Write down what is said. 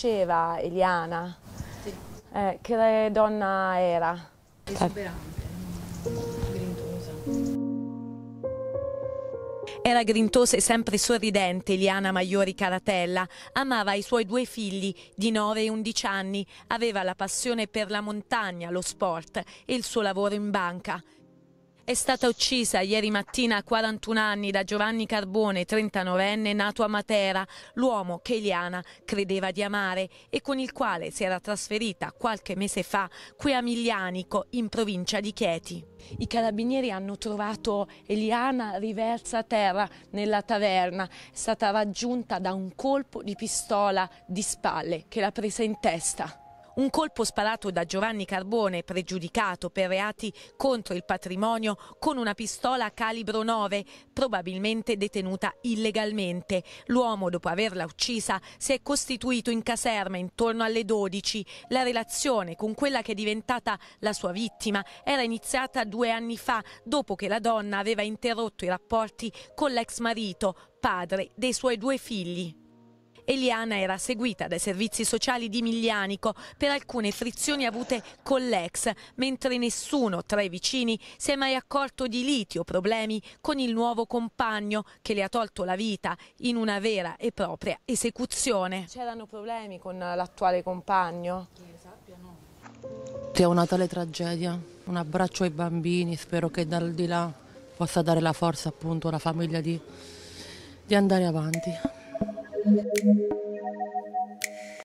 conosceva Eliana, sì. eh, che donna era. Esuberante, eh. grintosa. Era grintosa e sempre sorridente Eliana Maiori Caratella, amava i suoi due figli di 9 e 11 anni, aveva la passione per la montagna, lo sport e il suo lavoro in banca è stata uccisa ieri mattina a 41 anni da Giovanni Carbone, 39enne, nato a Matera, l'uomo che Eliana credeva di amare e con il quale si era trasferita qualche mese fa qui a Miglianico, in provincia di Chieti. I carabinieri hanno trovato Eliana riversa a terra nella taverna, è stata raggiunta da un colpo di pistola di spalle che l'ha presa in testa. Un colpo sparato da Giovanni Carbone, pregiudicato per reati contro il patrimonio, con una pistola calibro 9, probabilmente detenuta illegalmente. L'uomo, dopo averla uccisa, si è costituito in caserma intorno alle 12. La relazione con quella che è diventata la sua vittima era iniziata due anni fa, dopo che la donna aveva interrotto i rapporti con l'ex marito, padre dei suoi due figli. Eliana era seguita dai servizi sociali di Miglianico per alcune frizioni avute con l'ex, mentre nessuno tra i vicini si è mai accorto di liti o problemi con il nuovo compagno che le ha tolto la vita in una vera e propria esecuzione. C'erano problemi con l'attuale compagno? Che è una tale tragedia. Un abbraccio ai bambini, spero che dal di là possa dare la forza appunto alla famiglia di, di andare avanti. Thank you.